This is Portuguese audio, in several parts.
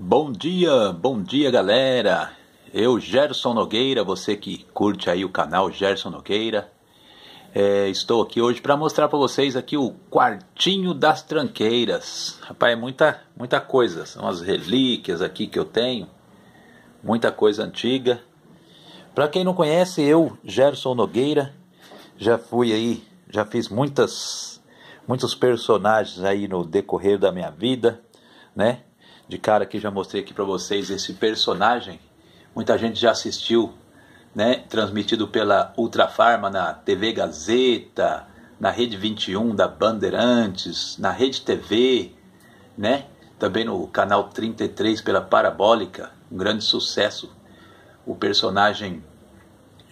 Bom dia, bom dia galera! Eu, Gerson Nogueira, você que curte aí o canal Gerson Nogueira, é, estou aqui hoje para mostrar para vocês aqui o quartinho das tranqueiras. Rapaz, é muita, muita coisa, são as relíquias aqui que eu tenho, muita coisa antiga. Para quem não conhece, eu, Gerson Nogueira, já fui aí, já fiz muitas, muitos personagens aí no decorrer da minha vida, né? de cara que já mostrei aqui para vocês esse personagem. Muita gente já assistiu, né? Transmitido pela Ultra Farma na TV Gazeta, na Rede 21 da Bandeirantes, na Rede TV, né? Também no canal 33 pela Parabólica, um grande sucesso. O personagem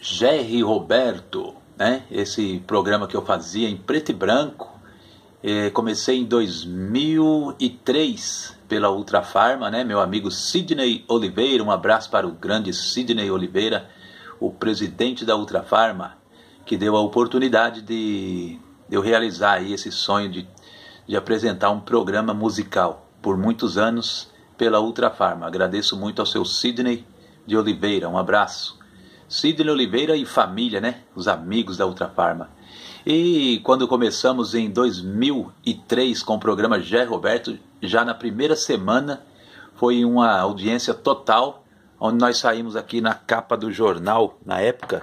Jerry Roberto, né? Esse programa que eu fazia em preto e branco, é, comecei em 2003 pela Ultra Farma, né? Meu amigo Sidney Oliveira, um abraço para o grande Sidney Oliveira, o presidente da Ultra Farma, que deu a oportunidade de, de eu realizar aí esse sonho de, de apresentar um programa musical por muitos anos pela Ultra Farma. Agradeço muito ao seu Sidney de Oliveira, um abraço. Sidney Oliveira e família, né? Os amigos da Ultra Farma. E quando começamos em 2003 com o programa Jé Roberto, já na primeira semana foi uma audiência total, onde nós saímos aqui na capa do jornal, na época,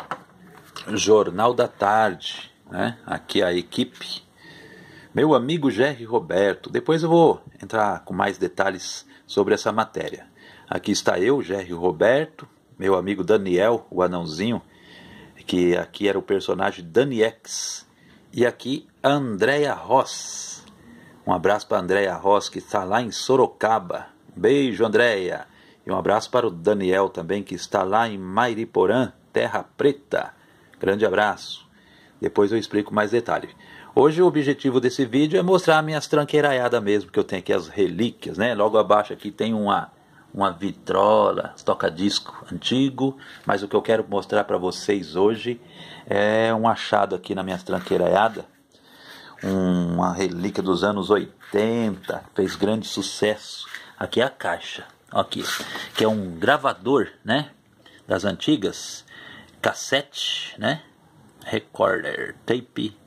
Jornal da Tarde, né? Aqui a equipe. Meu amigo Jerry Roberto. Depois eu vou entrar com mais detalhes sobre essa matéria. Aqui está eu, Jerry Roberto, meu amigo Daniel, o anãozinho, que aqui era o personagem Daniex, e aqui Andréia Ross. Um abraço para a Andrea Ross, que está lá em Sorocaba. Beijo, Andréia. E um abraço para o Daniel também, que está lá em Mairiporã, Terra Preta. Grande abraço. Depois eu explico mais detalhes. Hoje o objetivo desse vídeo é mostrar minhas tranqueiraiadas mesmo, que eu tenho aqui as relíquias, né? Logo abaixo aqui tem uma uma vitrola, toca-disco antigo, mas o que eu quero mostrar para vocês hoje é um achado aqui na minha tranqueiraiada, uma relíquia dos anos 80, fez grande sucesso. Aqui é a caixa, aqui, que é um gravador, né, das antigas, cassete, né, recorder, tape,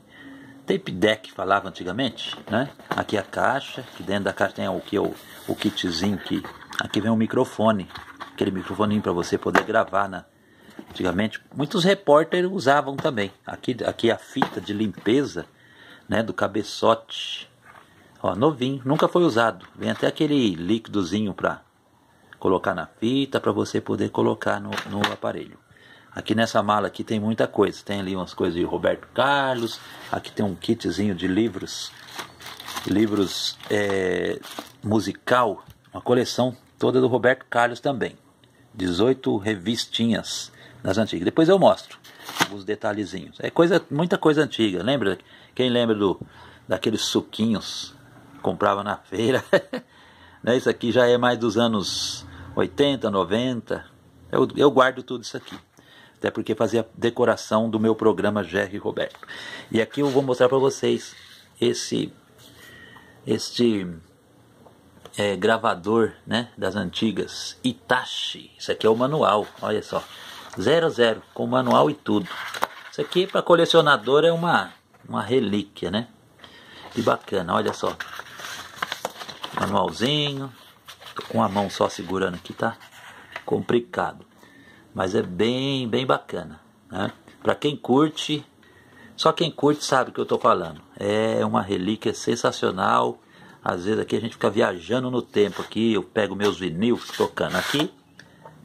tape deck falava antigamente, né? Aqui é a caixa, que dentro da caixa tem o que o, o kitzinho que Aqui vem um microfone, aquele microfoninho para você poder gravar, né? Antigamente, muitos repórteres usavam também. Aqui, aqui é a fita de limpeza, né, do cabeçote. Ó, novinho, nunca foi usado. Vem até aquele líquidozinho para colocar na fita para você poder colocar no, no aparelho. Aqui nessa mala aqui tem muita coisa. Tem ali umas coisas de Roberto Carlos. Aqui tem um kitzinho de livros, livros é, musical, uma coleção toda do Roberto Carlos também. 18 revistinhas nas antigas. Depois eu mostro os detalhezinhos. É coisa, muita coisa antiga. Lembra? Quem lembra do daqueles suquinhos que comprava na feira? Né, isso aqui já é mais dos anos 80, 90. Eu, eu guardo tudo isso aqui. Até porque fazia decoração do meu programa Jerry Roberto. E aqui eu vou mostrar para vocês esse este é, gravador né, das antigas, Itachi. Isso aqui é o manual, olha só. 00, com manual e tudo. Isso aqui para colecionador é uma, uma relíquia, né? Que bacana, olha só. Manualzinho. Tô com a mão só segurando aqui, tá? Complicado. Mas é bem, bem bacana, né? Para quem curte, só quem curte sabe o que eu tô falando. É uma relíquia sensacional às vezes aqui a gente fica viajando no tempo aqui, eu pego meus vinil, tocando aqui,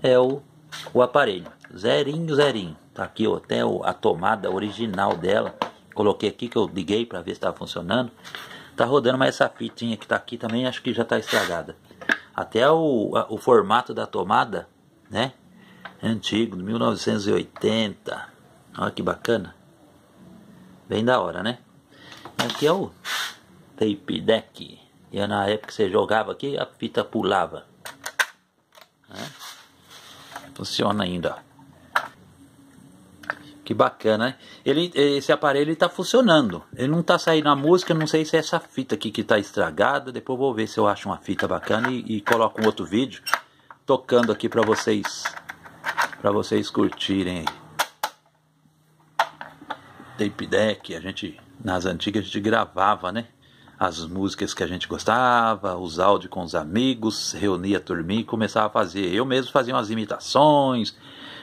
é o, o aparelho. Zerinho, zerinho. Tá aqui ó, até o, a tomada original dela. Coloquei aqui que eu liguei para ver se estava funcionando. Tá rodando, mas essa fitinha que tá aqui também acho que já tá estragada. Até o, a, o formato da tomada, né? É antigo, 1980. Olha que bacana. Bem da hora, né? Aqui é o tape deck. E é na época que você jogava aqui, a fita pulava. Né? Funciona ainda. Que bacana, né? Ele, esse aparelho está funcionando. Ele não está saindo a música, não sei se é essa fita aqui que está estragada. Depois vou ver se eu acho uma fita bacana e, e coloco um outro vídeo tocando aqui para vocês para vocês curtirem. Tape deck, a gente nas antigas a gente gravava, né? as músicas que a gente gostava, os áudios com os amigos, reunia a e começava a fazer. Eu mesmo fazia umas imitações,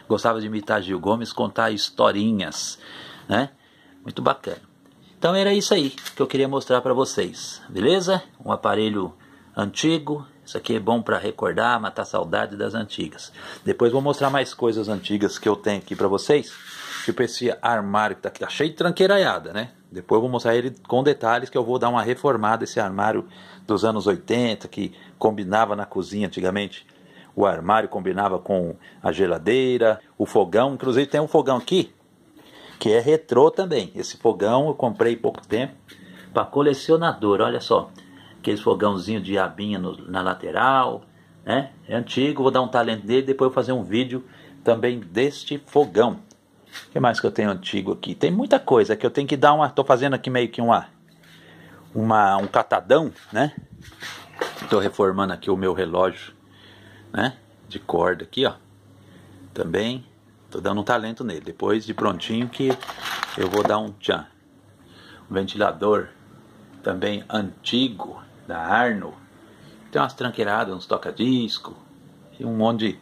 gostava de imitar Gil Gomes, contar historinhas, né? Muito bacana. Então era isso aí que eu queria mostrar para vocês, beleza? Um aparelho antigo, isso aqui é bom para recordar, matar saudade das antigas. Depois vou mostrar mais coisas antigas que eu tenho aqui para vocês. Tipo esse armário que tá aqui, tá cheio de tranqueiraiada, né? Depois eu vou mostrar ele com detalhes que eu vou dar uma reformada esse armário dos anos 80 que combinava na cozinha antigamente. O armário combinava com a geladeira, o fogão, inclusive tem um fogão aqui que é retrô também. Esse fogão eu comprei pouco tempo para colecionador, olha só. Aqueles fogãozinho de abinha no, na lateral, né? É antigo, vou dar um talento dele, depois eu vou fazer um vídeo também deste fogão. O que mais que eu tenho antigo aqui? Tem muita coisa que eu tenho que dar uma. Tô fazendo aqui meio que uma. uma um catadão, né? Tô reformando aqui o meu relógio, né? De corda aqui, ó. Também. Tô dando um talento nele. Depois de prontinho que eu vou dar um tchan. Um ventilador também antigo da Arno. Tem umas tranqueiradas, uns toca-disco e um monte de,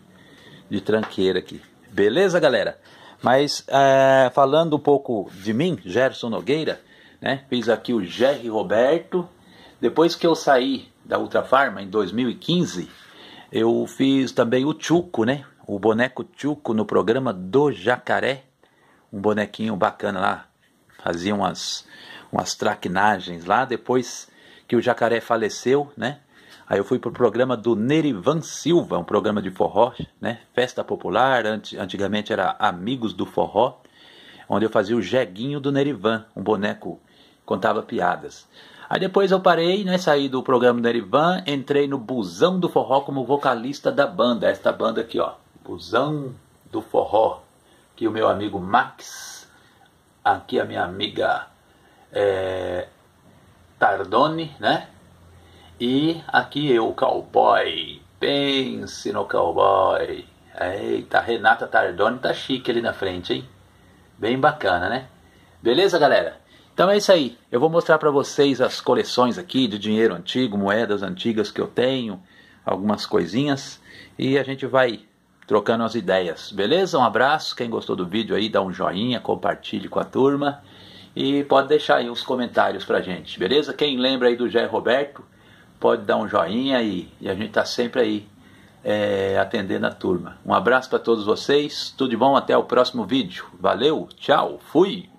de tranqueira aqui. Beleza, galera? Mas é, falando um pouco de mim, Gerson Nogueira, né? Fiz aqui o Jerry Roberto. Depois que eu saí da Ultra Farma em 2015, eu fiz também o Chuco, né? O boneco Chuco no programa do Jacaré. Um bonequinho bacana lá. Fazia umas, umas traquinagens lá. Depois que o Jacaré faleceu, né? Aí eu fui pro programa do Nerivan Silva, um programa de forró, né? Festa popular, antigamente era Amigos do Forró, onde eu fazia o jeguinho do Nerivan, um boneco contava piadas. Aí depois eu parei, né, saí do programa do Nerivan, entrei no Busão do Forró como vocalista da banda, esta banda aqui, ó, Busão do Forró, que o meu amigo Max, aqui a minha amiga é, Tardone, né? E aqui eu, é cowboy. Pense no cowboy. Eita, Renata Tardoni tá chique ali na frente, hein? Bem bacana, né? Beleza, galera? Então é isso aí. Eu vou mostrar para vocês as coleções aqui de dinheiro antigo, moedas antigas que eu tenho, algumas coisinhas. E a gente vai trocando as ideias, beleza? Um abraço. Quem gostou do vídeo aí, dá um joinha, compartilhe com a turma. E pode deixar aí os comentários pra gente, beleza? Quem lembra aí do Jair Roberto pode dar um joinha e, e a gente está sempre aí é, atendendo a turma. Um abraço para todos vocês, tudo de bom, até o próximo vídeo. Valeu, tchau, fui!